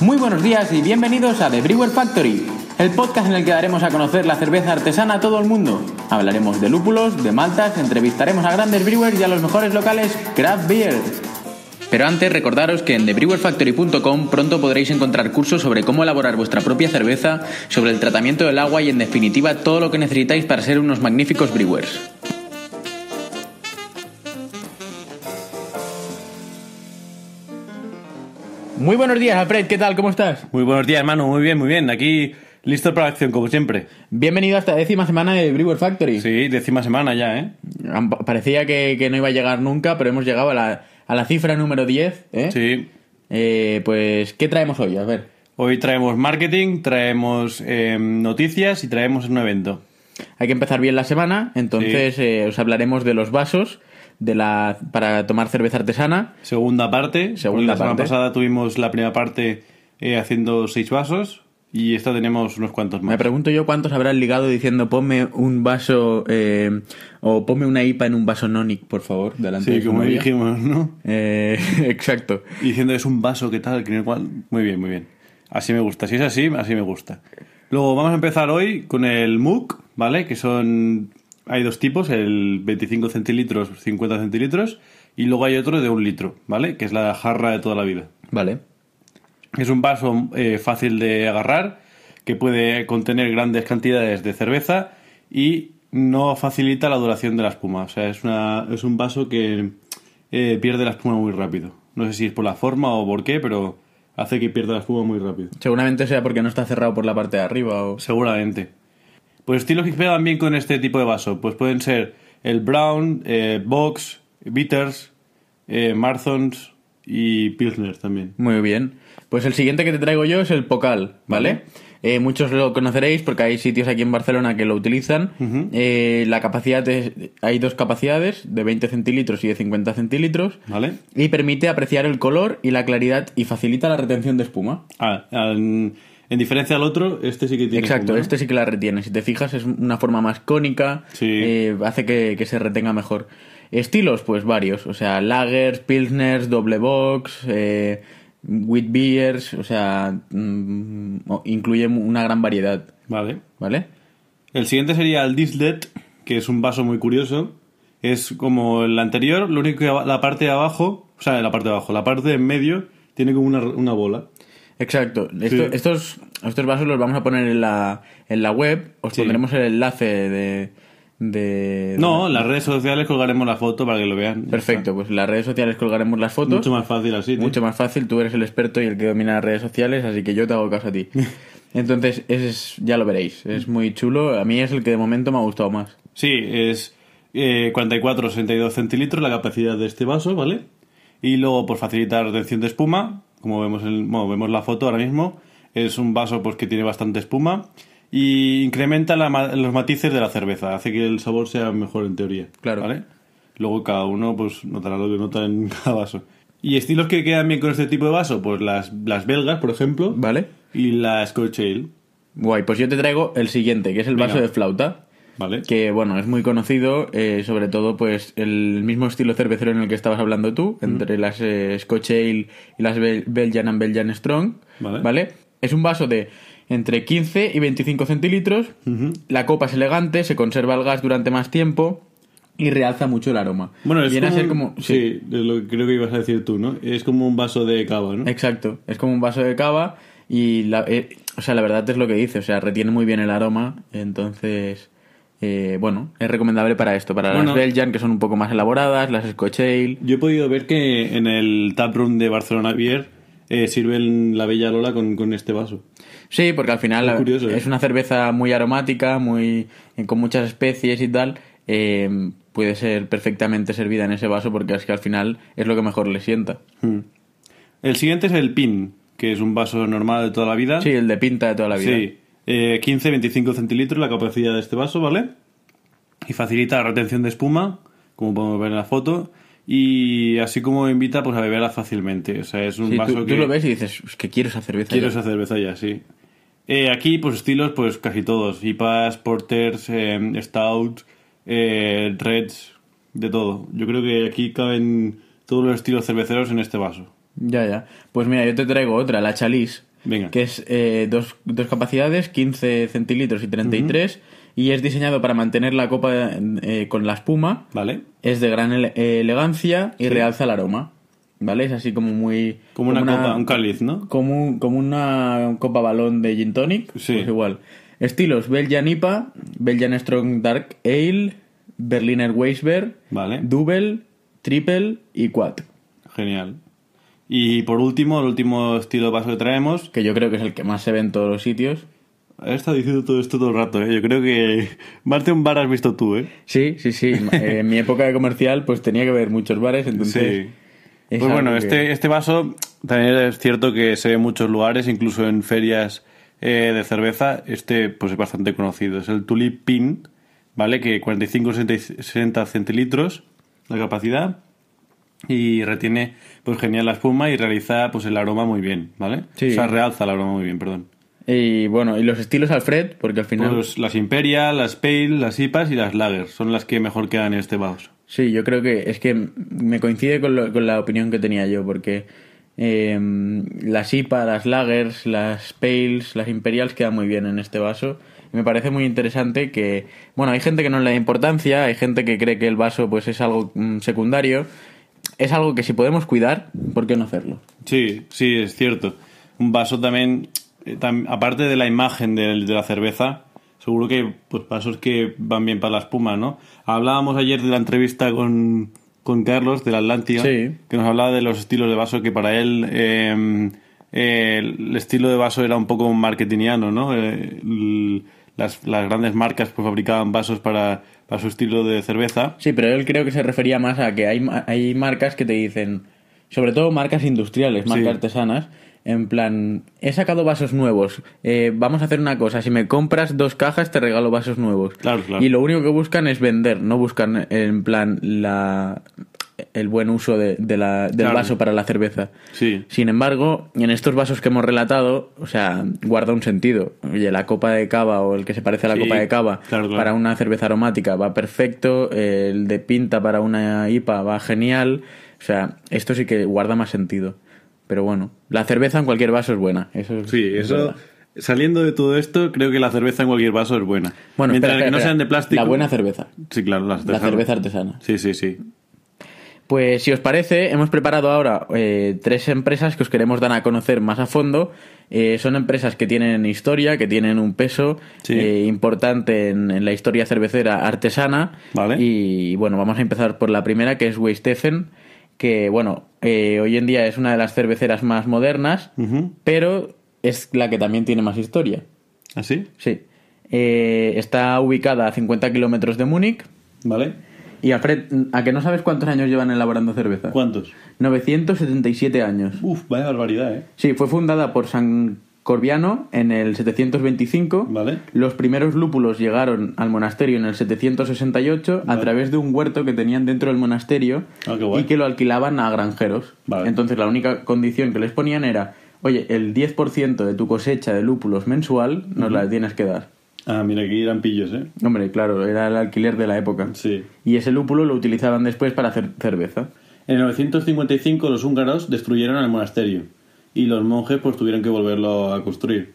Muy buenos días y bienvenidos a The Brewer Factory, el podcast en el que daremos a conocer la cerveza artesana a todo el mundo. Hablaremos de lúpulos, de maltas, entrevistaremos a grandes brewers y a los mejores locales craft beer. Pero antes recordaros que en thebrewerfactory.com pronto podréis encontrar cursos sobre cómo elaborar vuestra propia cerveza, sobre el tratamiento del agua y en definitiva todo lo que necesitáis para ser unos magníficos brewers. Muy buenos días, Alfred, ¿qué tal? ¿Cómo estás? Muy buenos días, hermano, muy bien, muy bien. Aquí listo para la acción, como siempre. Bienvenido a esta décima semana de Brewer Factory. Sí, décima semana ya, ¿eh? Parecía que, no iba a llegar nunca, pero hemos llegado a la, cifra número 10, ¿eh? Sí. Eh, pues, ¿qué traemos hoy? A ver. Hoy traemos marketing, traemos em, noticias y traemos un evento. Hay que empezar bien la semana, entonces eh, os hablaremos de los vasos de la, para tomar cerveza artesana. Segunda parte. Segunda la parte. semana pasada tuvimos la primera parte eh, haciendo seis vasos. Y esta tenemos unos cuantos más. Me pregunto yo cuántos habrán ligado diciendo ponme un vaso eh, o ponme una IPA en un vaso Nonic, por favor, delante sí, como dijimos, ¿no? Eh, exacto. diciendo es un vaso, ¿qué tal? cual? Muy bien, muy bien. Así me gusta. Si es así, así me gusta. Luego vamos a empezar hoy con el MOOC, ¿vale? Que son hay dos tipos, el 25 centilitros, 50 centilitros, y luego hay otro de un litro, ¿vale? Que es la jarra de toda la vida. Vale. Es un vaso eh, fácil de agarrar, que puede contener grandes cantidades de cerveza y no facilita la duración de la espuma. O sea, es, una, es un vaso que eh, pierde la espuma muy rápido. No sé si es por la forma o por qué, pero hace que pierda la espuma muy rápido. Seguramente sea porque no está cerrado por la parte de arriba o... Seguramente. Pues estilos que pegan bien con este tipo de vaso, pues pueden ser el Brown, eh, Box, Bitters, eh, marthons y Pilsner también. Muy bien. Pues el siguiente que te traigo yo es el Pocal, ¿vale? Eh, muchos lo conoceréis porque hay sitios aquí en Barcelona que lo utilizan. la capacidad es, hay dos capacidades, de 20 centilitros y de 50 centilitros. Vale. Y permite apreciar el color y la claridad y facilita la retención de espuma. Ah, en diferencia al otro, este sí que tiene. Exacto, este sí que la retiene. Si te fijas, es una forma más cónica, sí. Eh, hace que, se retenga mejor. Estilos, pues varios, o sea, lagers, pilsners, doble box, eh, wheat beers, o sea, mm, incluye una gran variedad. Vale. ¿Vale? El siguiente sería el Dislet, que es un vaso muy curioso. Es como el anterior, lo único que la parte de abajo, o sea, la parte de abajo, la parte de medio tiene como una bola. Exacto. estos, estos vasos los vamos a poner en la, en la web. Os pondremos el enlace de, de... No, en las redes sociales colgaremos la foto para que lo vean. Perfecto, pues en las redes sociales colgaremos las fotos. Mucho más fácil así. Mucho más fácil, tú eres el experto y el que domina las redes sociales, así que yo te hago caso a ti. Entonces, es, ya lo veréis, es muy chulo. A mí es el que de momento me ha gustado más. Sí, es 44-62 eh, centilitros la capacidad de este vaso, ¿vale? Y luego, por facilitar retención de espuma, como vemos, el bueno, vemos la foto ahora mismo, es un vaso pues, que tiene bastante espuma y incrementa los matices de la cerveza, hace que el sabor sea mejor en teoría. Claro. ¿vale? Luego cada uno pues notará lo que nota en cada vaso. ¿Y estilos que quedan bien con este tipo de vaso? Pues las, las belgas, por ejemplo. Vale. Y la Scotch Ale. Guay, pues yo te traigo el siguiente, que es el vaso de flauta. Que bueno, es muy conocido, eh, sobre todo pues el mismo estilo cervecero en el que estabas hablando tú, mm. entre las eh, Scotch Ale y las Belgian and Belgian Strong. Vale. Es un vaso de entre 15 y 25 centilitros. La copa es elegante, se conserva el gas durante más tiempo y realza mucho el aroma. Bueno, es Viene como, a ser como. Sí, es lo que creo que ibas a decir tú, ¿no? Es como un vaso de cava, ¿no? Exacto, es como un vaso de cava y. La, eh, o sea, la verdad es lo que dice, o sea, retiene muy bien el aroma, entonces. Eh, bueno, es recomendable para esto, para las Belgian, que son un poco más elaboradas, las Scotch Yo he podido ver que en el taproom de Barcelona Beer eh, sirven la Bella Lola con, este vaso. Sí, porque al final es, ¿eh? una cerveza muy aromática, muy con muchas especies y tal. puede ser perfectamente servida en ese vaso porque es que al final es lo que mejor le sienta. Hmm. El siguiente es el pin, que es un vaso normal de toda la vida. Sí, el de pinta de toda la vida. 15-25 eh, centilitros la capacidad de este vaso, ¿vale? Y facilita la retención de espuma, como podemos ver en la foto, y así como invita pues a beberla fácilmente. O sea, es un vaso que... Tú lo ves y dices, es que quieres esa cerveza Quiero esa cerveza ya, sí. Eh, aquí, pues estilos, pues casi todos. IPAs, Porters, eh, stouts, Stout, Reds, de todo. Yo creo que aquí caben todos los estilos cerveceros en este vaso. Ya, ya. Pues mira, yo te traigo otra, la Chalice que es eh, dos, capacidades, 15 centilitros y 33, y es diseñado para mantener la copa eh, con la espuma. Vale. Es de gran elegancia y realza el aroma. ¿Vale? Es así como muy... Como, una, copa, un cáliz, Como, una copa balón de gin tonic. Pues igual. Estilos, Belgian IPA, Belgian Strong Dark Ale, Berliner Weisberg, vale. Double, Triple y Quad. Genial. Y por último, el último estilo de vaso que traemos. Que yo creo que es el que más se ve en todos los sitios. He estado diciendo todo esto todo el rato, ¿eh? Yo creo que más de un bar has visto tú, ¿eh? Sí, sí, sí. en mi época de comercial, pues tenía que ver muchos bares, entonces... Pues bueno, este, este, vaso también es cierto que se ve en muchos lugares, incluso en ferias eh, de cerveza. Este, pues es bastante conocido. Es el Tulip Pin, ¿vale? Que 45-60 centilitros la capacidad y retiene pues genial la espuma y realiza pues el aroma muy bien, ¿vale? O sea, realza el aroma muy bien, perdón. Y bueno, y los estilos Alfred, porque al final... Pues, las Imperial, las Pale, las IPAs y las lagers son las que mejor quedan en este vaso Sí, yo creo que es que me coincide con, la opinión que tenía yo, porque em, las IPA, las Lagers, las Pales, las Imperials quedan muy bien en este vaso. me parece muy interesante que, bueno, hay gente que no le da importancia, hay gente que cree que el vaso pues es algo mm, secundario, es algo que si podemos cuidar, ¿por qué no hacerlo? Sí, sí, es cierto. Un vaso también, eh, aparte de la imagen de, la cerveza, seguro que pues vasos que van bien para la espuma, ¿no? Hablábamos ayer de la entrevista con, con Carlos del Atlantia, que nos hablaba de los estilos de vaso que para él... Em, el estilo de vaso era un poco marketingiano, ¿no? Eh, las, las, grandes marcas pues fabricaban vasos para para su estilo de cerveza. Sí, pero él creo que se refería más a que hay, hay marcas que te dicen, sobre todo marcas industriales, marcas artesanas, en plan, he sacado vasos nuevos, eh, vamos a hacer una cosa, si me compras dos cajas te regalo vasos nuevos. Claro, claro. Y lo único que buscan es vender, no buscan en plan la el buen uso de, la, del vaso para la cerveza. Sí. Sin embargo, en estos vasos que hemos relatado, o sea, guarda un sentido. Oye, la copa de cava o el que se parece a la copa de cava para una cerveza aromática va perfecto, el de pinta para una IPA va genial. O sea, esto sí que guarda más sentido. Pero bueno, la cerveza en cualquier vaso es buena. sí, eso. Saliendo de todo esto, creo que la cerveza en cualquier vaso es buena. Bueno, Mientras que no sean de plástico. La buena cerveza. Sí, claro, la cerveza artesana. Sí, sí, sí. Pues si os parece, hemos preparado ahora eh, tres empresas que os queremos dar a conocer más a fondo. Eh, son empresas que tienen historia, que tienen un peso eh, importante en, la historia cervecera artesana. Vale. Y bueno, vamos a empezar por la primera, que es Weisteffen, que bueno, hoy en día es una de las cerveceras más modernas, pero es la que también tiene más historia. ¿Ah, sí? Sí. está ubicada a 50 kilómetros de Múnich. Vale y ¿a que no sabes cuántos años llevan elaborando cerveza? ¿Cuántos? 977 años. Uf, vaya barbaridad, ¿eh? Sí, fue fundada por San Corbiano en el 725. Vale. Los primeros lúpulos llegaron al monasterio en el 768 a través de un huerto que tenían dentro del monasterio ah, y que lo alquilaban a granjeros. Vale. Entonces la única condición que les ponían era, oye, el 10% de tu cosecha de lúpulos mensual nos la tienes que dar. Ah, mira, aquí eran pillos, ¿eh? Hombre, claro, era el alquiler de la época. Sí. Y ese lúpulo lo utilizaban después para hacer cerveza. En 955 los húngaros destruyeron el monasterio y los monjes pues tuvieron que volverlo a construir.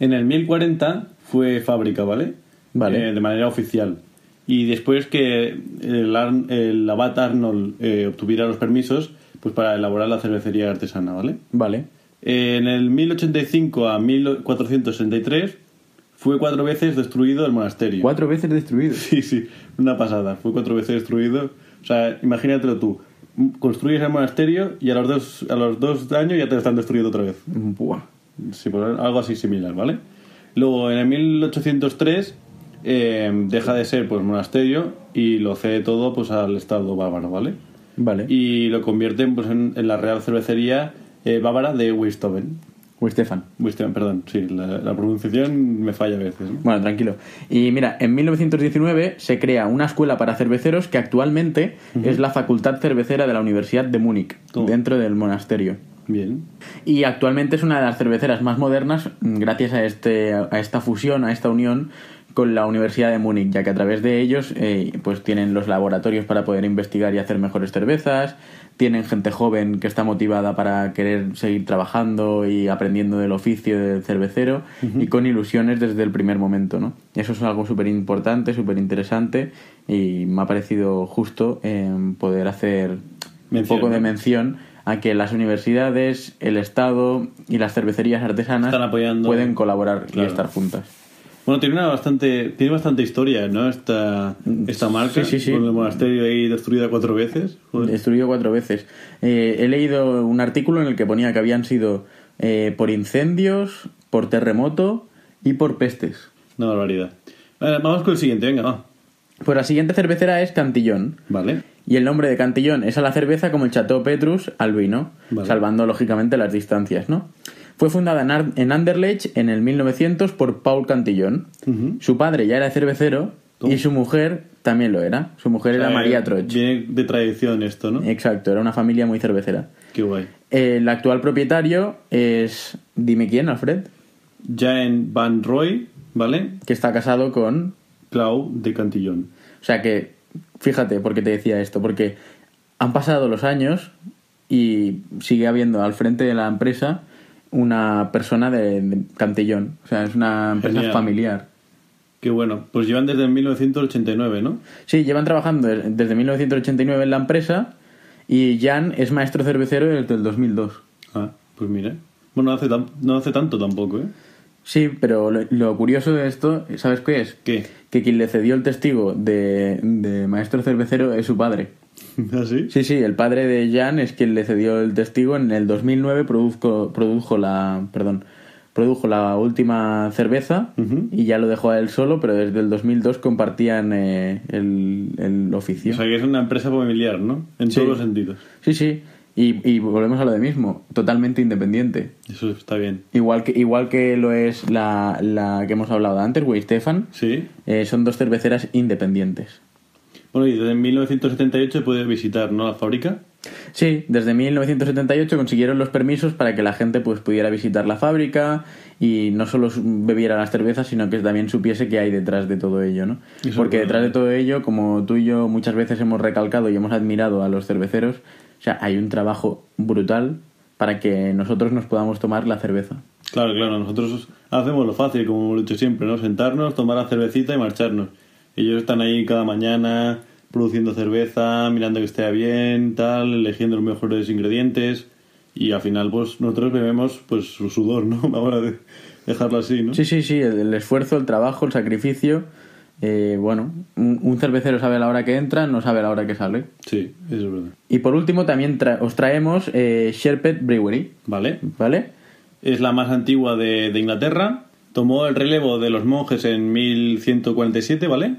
En el 1040 fue fábrica, ¿vale? Vale. Eh, de manera oficial. Y después que el, avatar el abad Arnold eh, obtuviera los permisos, pues para elaborar la cervecería artesana, ¿vale? Vale. en el 1085 a 1463 fue cuatro veces destruido el monasterio. ¿Cuatro veces destruido? Sí, sí, una pasada. Fue cuatro veces destruido. O sea, imagínatelo tú. Construyes el monasterio y a los dos, a los dos años ya te están destruyendo otra vez. Buah. Pues, algo así similar, ¿vale? Luego, en el 1803, eh, deja de ser pues monasterio y lo cede todo pues al Estado bávaro, ¿vale? Vale. Y lo convierten pues, en, la Real Cervecería eh, Bávara de Wistoven. Wistefan. Wistefan, perdón, sí, la, pronunciación me falla a veces. Bueno, tranquilo. Y mira, en 1919 se crea una escuela para cerveceros que actualmente es la Facultad Cervecera de la Universidad de Múnich, dentro del monasterio. Bien. Y actualmente es una de las cerveceras más modernas mm, gracias a, este, a esta fusión, a esta unión con la Universidad de Múnich, ya que a través de ellos eh, pues tienen los laboratorios para poder investigar y hacer mejores cervezas, tienen gente joven que está motivada para querer seguir trabajando y aprendiendo del oficio del cervecero y con ilusiones desde el primer momento, ¿no? Eso es algo súper importante, súper interesante y me ha parecido justo eh, poder hacer un poco de mención a que las universidades, el Estado y las cervecerías artesanas pueden colaborar y estar juntas. Bueno, tiene una bastante, tiene bastante historia, ¿no? Esta, esta marca, sí, el monasterio ahí destruida cuatro veces. Destruido cuatro veces. Eh, he leído un artículo en el que ponía que habían sido eh, por incendios, por terremoto y por pestes. Una barbaridad. vamos con el siguiente, venga, va. Pues la siguiente cervecera es Cantillón. Vale. Y el nombre de Cantillón es a la cerveza como el Chateau Petrus al vino, salvando lógicamente las distancias, ¿no? Fue fundada en, Anderlecht en el 1900 por Paul Cantillón. Su padre ya era cervecero oh. y su mujer también lo era. Su mujer era María eh, Troch. Viene de tradición esto, ¿no? Exacto, era una familia muy cervecera. Qué guay. Eh, el actual propietario es. Dime quién, Alfred. Jan Van Roy, ¿vale? Que está casado con. Clau de Cantillón. O sea que, fíjate por qué te decía esto, porque han pasado los años y sigue habiendo al frente de la empresa una persona de, Cantillón. O sea, es una empresa familiar. Qué bueno. Pues llevan desde 1989, ¿no? Sí, llevan trabajando desde 1989 en la empresa y Jan es maestro cervecero desde el 2002. Ah, pues mire, Bueno, no hace, no hace tanto tampoco, ¿eh? Sí, pero lo, curioso de esto, ¿sabes qué es? Que quien le cedió el testigo de, de maestro cervecero es su padre. ¿Ah, sí? Sí, el padre de Jan es quien le cedió el testigo. En el 2009 produjo, produjo la. Perdón. Produjo la última cerveza y ya lo dejó a él solo, pero desde el 2002 compartían eh, el, oficio. O sea que es una empresa familiar, ¿no? En todos los sentidos. Sí, sí. Y, volvemos a lo de mismo, totalmente independiente. Eso está bien. Igual que, igual que lo es la, la que hemos hablado antes, y Stefan. Sí. Eh, son dos cerveceras independientes. Bueno, y desde 1978 puedes visitar, ¿no? La fábrica. Sí, desde 1978 consiguieron los permisos para que la gente pues, pudiera visitar la fábrica y no solo bebiera las cervezas, sino que también supiese qué hay detrás de todo ello, ¿no? Porque detrás de todo ello, como tú y yo muchas veces hemos recalcado y hemos admirado a los cerveceros, o sea, hay un trabajo brutal para que nosotros nos podamos tomar la cerveza. Claro, claro, nosotros hacemos lo fácil, como hemos dicho siempre, ¿no? Sentarnos, tomar la cervecita y marcharnos. Ellos están ahí cada mañana produciendo cerveza, mirando que esté bien, tal, eligiendo los mejores ingredientes y al final pues nosotros bebemos pues su sudor, ¿no? hora de dejarlo así, ¿no? Sí, sí, sí, el, esfuerzo, el trabajo, el sacrificio. Eh, bueno, un, cervecero sabe la hora que entra, no sabe la hora que sale. Sí, eso es verdad. Y por último también os traemos eh, Sherpet Brewery. Vale. Vale. Es la más antigua de, de Inglaterra. Tomó el relevo de los monjes en 1147, ¿vale?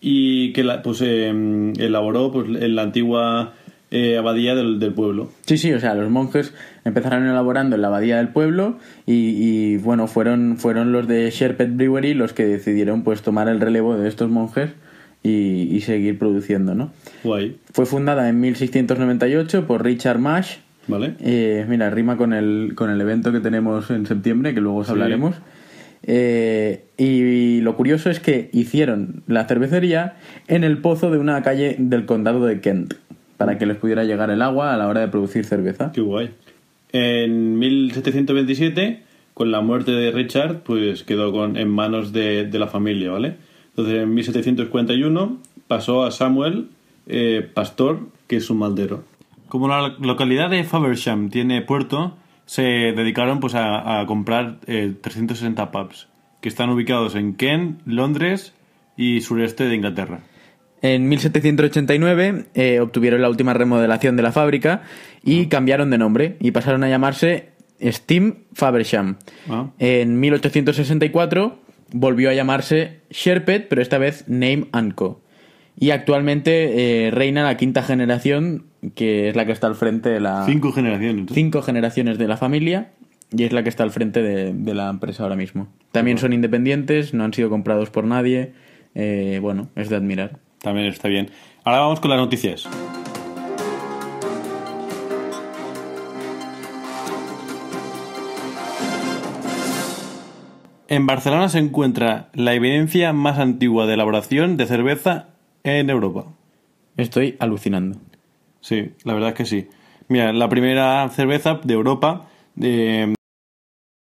y que la, pues, em, elaboró pues, en la antigua eh, abadía del, pueblo. Sí, sí, o sea, los monjes empezaron elaborando en la abadía del pueblo y, y bueno, fueron, los de Sherpet Brewery los que decidieron pues tomar el relevo de estos monjes y, seguir produciendo, ¿no? Fue fundada en 1698 por Richard Mash. Vale. Eh, mira, rima con el, con el evento que tenemos en septiembre, que luego os hablaremos. Eh, y lo curioso es que hicieron la cervecería en el pozo de una calle del condado de Kent, para que les pudiera llegar el agua a la hora de producir cerveza. Qué guay. En 1727, con la muerte de Richard, pues quedó en manos de, la familia, ¿vale? Entonces, en 1741 pasó a Samuel eh, Pastor, que es un maldero. Como la localidad de Faversham tiene puerto, se dedicaron pues a, comprar 360 eh, pubs que están ubicados en Kent, Londres y sureste de Inglaterra. En 1789 eh, obtuvieron la última remodelación de la fábrica y ah. cambiaron de nombre y pasaron a llamarse Steam Fabersham. Ah. En 1864 volvió a llamarse Sherpet, pero esta vez Name Anco. Co. Y actualmente eh, reina la quinta generación, que es la que está al frente de la... Cinco generaciones. Cinco generaciones de la familia y es la que está al frente de, la empresa ahora mismo. También son independientes, no han sido comprados por nadie. Eh, bueno, es de admirar. También está bien. Ahora vamos con las noticias. En Barcelona se encuentra la evidencia más antigua de elaboración de cerveza en Europa. Estoy alucinando. Sí, la verdad es que sí. Mira, la primera cerveza de Europa de